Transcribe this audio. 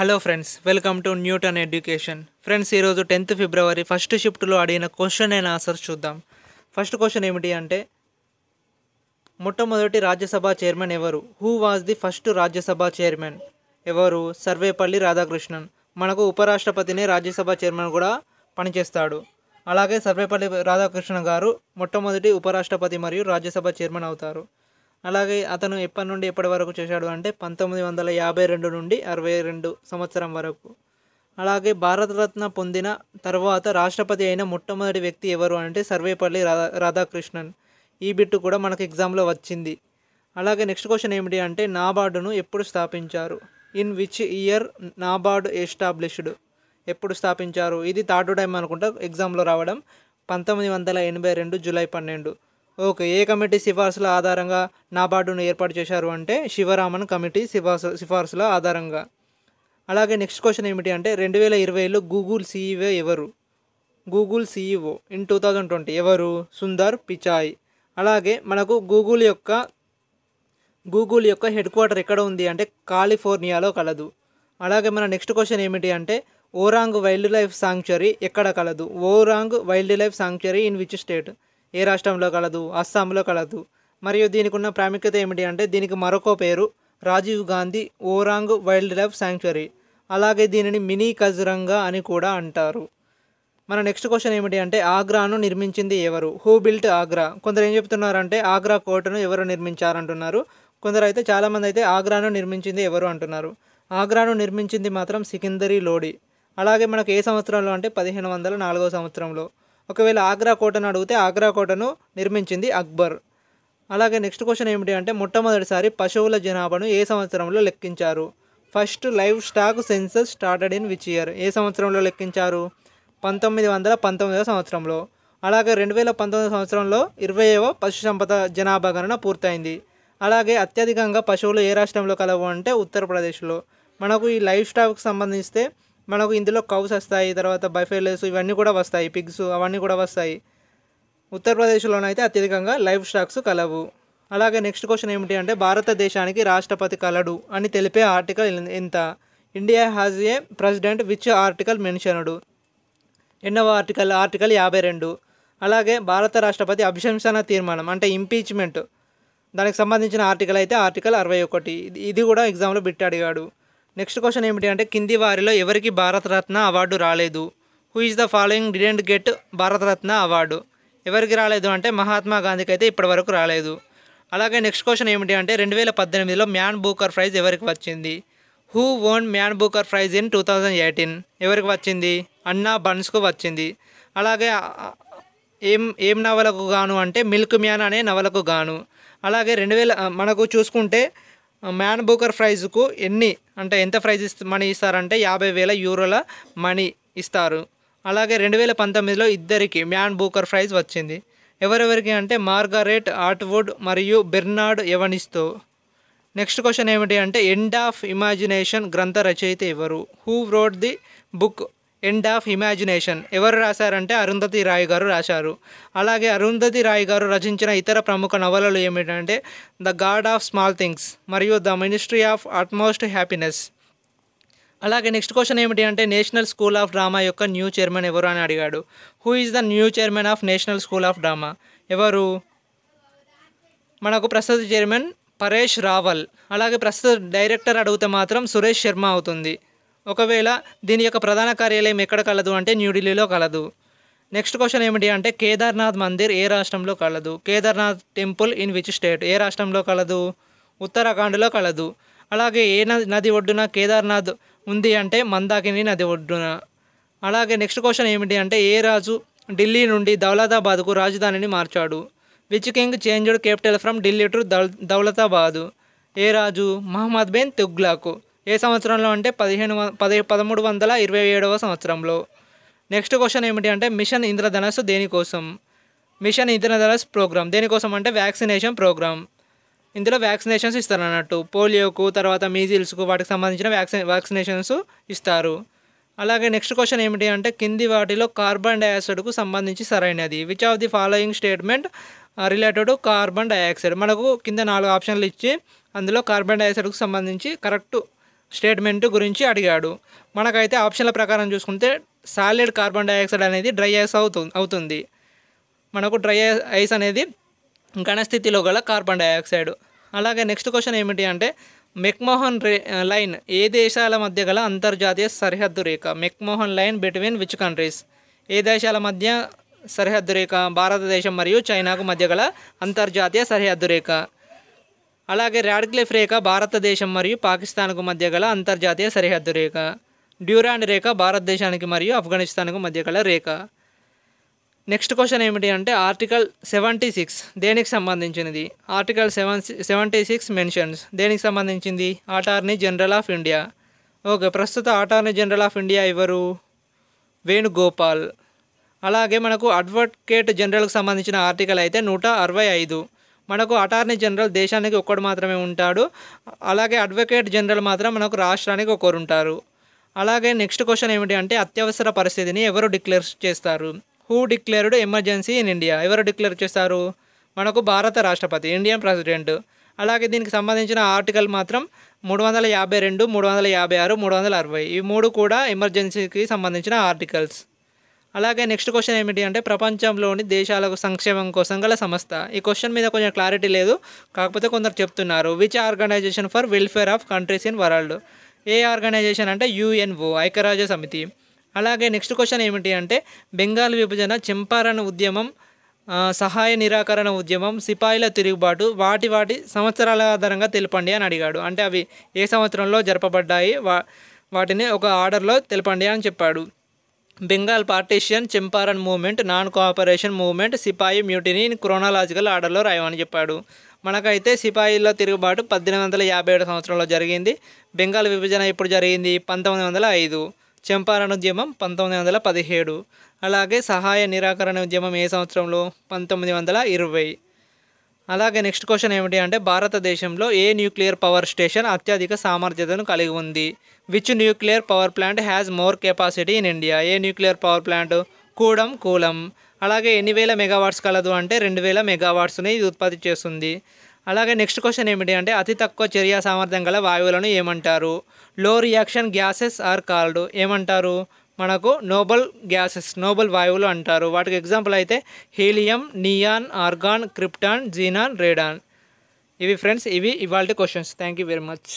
hello friends welcome to Newton education friends ఈరోజు tenth February first షిఫ్ట్లో అడిగిన question అయిన ఆన్సర్ చూద్దాం ఫస్ట్ క్వశ్చన్ ఏమిటి అంటే మొట్టమొదటి రాజ్యసభ చైర్మన్ ఎవరు who was the first Rajya Sabha chairman ఎవరు సర్వేపల్లి రాధాకృష్ణన్ మనకు ఉపరాష్ట్రపతినే రాజ్యసభ చైర్మన్ కూడా పనిచేస్తాడు అలాగే సర్వేపల్లి రాధాకృష్ణ గారు మొట్టమొదటి ఉపరాష్ట్రపతి మరియు రాజ్యసభ చైర్మన్ అవుతారు అలాగే అతను ఎప్పటి నుండి ఎప్పటి వరకు చేశాడు అంటే పంతొమ్మిది వందల యాభై రెండు నుండి అరవై రెండు సంవత్సరం వరకు అలాగే భారతరత్న పొందిన తర్వాత రాష్ట్రపతి అయిన మొట్టమొదటి వ్యక్తి ఎవరు అంటే సర్వేపల్లి రాధా రాధాకృష్ణన్ ఈ బిట్టు కూడా మనకు ఎగ్జామ్లో వచ్చింది అలాగే నెక్స్ట్ క్వశ్చన్ ఏమిటి అంటే నాబార్డును ఎప్పుడు స్థాపించారు in which year NABARD established ఎప్పుడు స్థాపించారు ఇది థర్డ్ టైం అనుకుంటా ఎగ్జామ్లో రావడం పంతొమ్మిది వందల ఎనభై రెండు జూలై పన్నెండు ఓకే ఏ కమిటీ సిఫార్సుల ఆధారంగా నాబార్డును ఏర్పాటు చేశారు అంటే శివరామన్ కమిటీ సిఫార్సు సిఫార్సుల ఆధారంగా అలాగే నెక్స్ట్ క్వశ్చన్ ఏమిటి అంటే రెండు వేల ఇరవైలో గూగుల్ సీఈఓ ఎవరు Google CEO in two thousand twenty ఎవరు సుందర్ పిచాయ్ అలాగే మనకు గూగుల్ యొక్క గూగుల్ యొక్క హెడ్ క్వార్టర్ ఎక్కడ ఉంది అంటే కాలిఫోర్నియాలో కలదు అలాగే మన నెక్స్ట్ క్వశ్చన్ ఏమిటి అంటే ఓరాంగ్ వైల్డ్ లైఫ్ సాంక్చురీ ఎక్కడ కలదు Orang wild life sanctuary in which state ఏ రాష్ట్రంలో కలదు అస్సాంలో కలదు మరియు దీనికి ఉన్న ప్రాముఖ్యత ఏమిటి అంటే దీనికి మరొక పేరు Rajiv Gandhi Orang wild life sanctuary అలాగే దీనిని మినీ కజరంగా అని కూడా అంటారు మన నెక్స్ట్ క్వశ్చన్ ఏమిటి అంటే ఆగ్రాను నిర్మించింది ఎవరు హూ బిల్ట్ ఆగ్రా కొందరు ఏం చెప్తున్నారంటే ఆగ్రా కోటను ఎవరు నిర్మించారంటున్నారు కొందరు అయితే చాలామంది అయితే ఆగ్రాను నిర్మించింది ఎవరు అంటున్నారు ఆగ్రాను నిర్మించింది మాత్రం సికిందరీ లోడి అలాగే మనకు ఏ సంవత్సరంలో అంటే పదిహేను వందల నాలుగో సంవత్సరంలో ఒకవేళ ఆగ్రా కోటను అడిగితే ఆగ్రా కోటను నిర్మించింది అక్బర్ అలాగే నెక్స్ట్ క్వశ్చన్ ఏమిటి అంటే మొట్టమొదటిసారి పశువుల జనాభాను ఏ సంవత్సరంలో లెక్కించారు first live stock census started in which year ఏ సంవత్సరంలో లెక్కించారు పంతొమ్మిది వందల పంతొమ్మిదవ సంవత్సరంలో అలాగే రెండు వేల పంతొమ్మిదవ సంవత్సరంలో ఇరవైవ పశు సంపద జనాభా గణన పూర్తయింది అలాగే అత్యధికంగా పశువులు ఏ రాష్ట్రంలో కలవు అంటే ఉత్తరప్రదేశ్లో మనకు ఈ లైఫ్ స్టాక్కి సంబంధిస్తే మనకు ఇందులో కౌస్ వస్తాయి తర్వాత బఫెలేస్ ఇవన్నీ కూడా వస్తాయి పిగ్స్ అవన్నీ కూడా వస్తాయి ఉత్తరప్రదేశ్లోనైతే అత్యధికంగా లైవ్ స్టాక్స్ కలవు అలాగే నెక్స్ట్ క్వశ్చన్ ఏమిటి అంటే భారతదేశానికి రాష్ట్రపతి కలడు అని తెలిపే ఆర్టికల్ ఎంత India has a president which article మెన్షనుడు ఎన్నవ ఆర్టికల్ ఆర్టికల్ యాభై రెండు అలాగే భారత రాష్ట్రపతి అభిశంసన తీర్మానం అంటే ఇంపీచ్మెంట్ దానికి సంబంధించిన ఆర్టికల్ అయితే ఆర్టికల్ అరవై ఒకటి ఇది కూడా ఎగ్జామ్లో బిట్ అడిగాడు నెక్స్ట్ క్వశ్చన్ ఏమిటి అంటే కింది వారిలో ఎవరికి భారతరత్న అవార్డు రాలేదు who is the following didn't get Bharat Ratna award ఎవరికి రాలేదు అంటే మహాత్మా గాంధీకి అయితే ఇప్పటివరకు రాలేదు అలాగే నెక్స్ట్ క్వశ్చన్ ఏమిటి అంటే రెండు వేల పద్దెనిమిదిలో మ్యాన్ బూకర్ ప్రైజ్ ఎవరికి వచ్చింది who won man Booker prize in two thousand eighteen ఎవరికి వచ్చింది అన్నా బన్స్కు వచ్చింది అలాగే ఏం ఏం నవలకు గాను అంటే మిల్క్ మ్యాన్ అనే నవలకు గాను అలాగే రెండు వేల మనకు చూసుకుంటే మ్యాన్ బూకర్ ప్రైజ్కు ఎన్ని అంటే ఎంత ప్రైజ్ ఇస్త మనీ ఇస్తారంటే యాభై వేల యూరోల మనీ ఇస్తారు అలాగే రెండు వేల పంతొమ్మిదిలో ఇద్దరికి మ్యాన్ బూకర్ ప్రైజ్ వచ్చింది ఎవరెవరికి అంటే మార్గరేట్ ఆర్ట్వుడ్ మరియు బెర్నార్డ్ ఎవనిస్తో నెక్స్ట్ క్వశ్చన్ ఏమిటి అంటే ఎండ్ ఆఫ్ ఇమాజినేషన్ గ్రంథ రచయిత ఎవరు who wrote the book end of imagination ఎవరు రాశారంటే అరుంధతి రాయ్ గారు రాశారు అలాగే అరుంధతి రాయ్ గారు రచించిన ఇతర ప్రముఖ నవలలు ఏమిటంటే the god of small things మరియు the ministry of utmost happiness అలాగే నెక్స్ట్ క్వశ్చన్ ఏమిటి అంటే నేషనల్ స్కూల్ ఆఫ్ డ్రామా యొక్క న్యూ చైర్మన్ ఎవరు అని అడిగాడు who is the new chairman of national school of drama ఎవరు మనకు ప్రస్తుత చైర్మన్ పరేష్ రావల్ అలాగే ప్రస్తుత డైరెక్టర్ అడిగితే మాత్రం సురేష్ శర్మ అవుతుంది ఒకవేళ దీని యొక్క ప్రధాన కార్యాలయం ఎక్కడ కలదు అంటే న్యూఢిల్లీలో కలదు నెక్స్ట్ క్వశ్చన్ ఏమిటి అంటే కేదార్నాథ్ మందిర్ ఏ రాష్ట్రంలో కలదు Kedarnath temple in which state ఏ రాష్ట్రంలో కలదు ఉత్తరాఖండ్లో కలదు అలాగే ఏ నది ఒడ్డున కేదార్నాథ్ ఉంది అంటే మందాకిని నది ఒడ్డున అలాగే నెక్స్ట్ క్వశ్చన్ ఏమిటి అంటే ఏ రాజు ఢిల్లీ నుండి దౌలతాబాద్కు రాజధానిని మార్చాడు which king changed capital from Delhi to Daulatabad ఏ రాజు మహమ్మద్ బిన్ తుగ్లాకు ఏ సంవత్సరంలో అంటే పదిహేను పది పదమూడు వందల ఇరవై ఏడవ సంవత్సరంలో నెక్స్ట్ క్వశ్చన్ ఏమిటి అంటే మిషన్ ఇంద్రధనస్సు దేనికోసం మిషన్ ఇంద్రధనస్సు ప్రోగ్రామ్ దేనికోసం అంటే వ్యాక్సినేషన్ ప్రోగ్రామ్ ఇందులో వ్యాక్సినేషన్స్ ఇస్తారు అన్నట్టు పోలియోకు తర్వాత మీజిల్స్కు వాటికి సంబంధించిన వ్యాక్సిన్ వ్యాక్సినేషన్స్ ఇస్తారు అలాగే నెక్స్ట్ క్వశ్చన్ ఏమిటి అంటే కింది వాటిలో కార్బన్ డైఆక్సైడ్కు సంబంధించి సరైనది which of the following statement related carbon dioxide మనకు కింద నాలుగు ఆప్షన్లు ఇచ్చి అందులో కార్బన్ డైఆక్సైడ్కు సంబంధించి కరెక్ట్ స్టేట్మెంట్ గురించి అడిగాడు మనకైతే ఆప్షన్ల ప్రకారం చూసుకుంటే సాలిడ్ కార్బన్ డైఆక్సైడ్ అనేది డ్రై ఐస్ అవుతుంది అవుతుంది మనకు డ్రై ఐస్ అనేది ఘనస్థితిలో గల కార్బన్ డైఆక్సైడ్ అలాగే నెక్స్ట్ క్వశ్చన్ ఏమిటి అంటే మెక్మోహన్ రే లైన్ ఏ దేశాల మధ్య గల అంతర్జాతీయ సరిహద్దు రేఖ McMahon line between which countries ఏ దేశాల మధ్య సరిహద్దు రేఖ భారతదేశం మరియు చైనాకు మధ్య గల అంతర్జాతీయ సరిహద్దు రేఖ అలాగే రాడ్క్లిఫ్ రేఖ భారతదేశం మరియు పాకిస్తాన్కు మధ్య గల అంతర్జాతీయ సరిహద్దు రేఖ డ్యూరాండ్ రేఖ భారతదేశానికి మరియు ఆఫ్ఘనిస్తాన్కు మధ్య గల రేఖ నెక్స్ట్ క్వశ్చన్ ఏమిటి అంటే ఆర్టికల్ సెవెంటీ సిక్స్ దేనికి సంబంధించినది article seven seventy six mentions దేనికి సంబంధించింది attorney general of India okay ప్రస్తుత అటార్నీ జనరల్ ఆఫ్ ఇండియా ఎవరు వేణుగోపాల్ అలాగే మనకు అడ్వకేట్ జనరల్కి సంబంధించిన ఆర్టికల్ అయితే నూట అరవై ఐదు మనకు అటార్నీ జనరల్ దేశానికి ఒక్కడు మాత్రమే ఉంటాడు అలాగే అడ్వకేట్ జనరల్ మాత్రం మనకు రాష్ట్రానికి ఒకరు ఉంటారు అలాగే నెక్స్ట్ క్వశ్చన్ ఏమిటి అంటే అత్యవసర పరిస్థితిని ఎవరు డిక్లేర్ చేస్తారు who declared emergency in India ఎవరు డిక్లేర్ చేస్తారు మనకు భారత రాష్ట్రపతి ఇండియన్ ప్రెసిడెంట్ అలాగే దీనికి సంబంధించిన ఆర్టికల్ మాత్రం మూడు వందల యాభై రెండు మూడు వందల యాభై ఆరు మూడు వందల అరవై ఈ మూడు కూడా ఎమర్జెన్సీకి సంబంధించిన ఆర్టికల్స్ అలాగే నెక్స్ట్ క్వశ్చన్ ఏమిటి అంటే ప్రపంచంలోని దేశాలకు సంక్షేమం కోసం గల సంస్థ ఈ క్వశ్చన్ మీద కొంచెం క్లారిటీ లేదు కాకపోతే కొందరు చెప్తున్నారు which organization for welfare of countries in world ఏ ఆర్గనైజేషన్ అంటే యుఎన్ఓ ఐక్యరాజ్య సమితి అలాగే నెక్స్ట్ క్వశ్చన్ ఏమిటి అంటే బెంగాల్ విభజన చెంపారణ ఉద్యమం సహాయ నిరాకరణ ఉద్యమం సిపాయిల తిరుగుబాటు వాటి వాటి సంవత్సరాల ఆధారంగా తెలపండి అని అడిగాడు అంటే అవి ఏ సంవత్సరంలో జరపబడ్డాయి వా వాటిని ఒక ఆర్డర్లో తెలపండి అని చెప్పాడు Bengal partition Champaran movement non cooperation movement sepoy mutiny chronological ఆర్డర్లో రాయమని చెప్పాడు మనకైతే సిపాయిల్లో తిరుగుబాటు పద్దెనిమిది వందల యాభై ఏడు సంవత్సరంలో జరిగింది బెంగాల్ విభజన ఇప్పుడు జరిగింది పంతొమ్మిది వందల ఐదు చెంపారన్ ఉద్యమం పంతొమ్మిది వందల పదిహేడు అలాగే సహాయ నిరాకరణ ఉద్యమం ఏ సంవత్సరంలో పంతొమ్మిది వందల ఇరవై అలాగే నెక్స్ట్ క్వశ్చన్ ఏమిటి అంటే భారతదేశంలో ఏ న్యూక్లియర్ పవర్ స్టేషన్ అత్యధిక సామర్థ్యతను కలిగి ఉంది which nuclear power plant has more capacity in India ఏ nuclear power plant Kudankulam అలాగే ఎన్ని వేల మెగావాట్స్ కలదు అంటే రెండు వేల మెగావాట్స్ని ఇది ఉత్పత్తి చేస్తుంది అలాగే నెక్స్ట్ క్వశ్చన్ ఏమిటి అంటే అతి తక్కువ చర్య సామర్థ్యం గల వాయువులను ఏమంటారు లో రియాక్షన్ గ్యాసెస్ ఆర్ కాల్డ్ ఏమంటారు మనకు నోబల్ గ్యాసెస్ నోబల్ వాయువులు అంటారు వాటికి ఎగ్జాంపుల్ అయితే helium neon argon krypton xenon radon ఇవి ఫ్రెండ్స్ ఇవి ఇవాళ questions thank you very much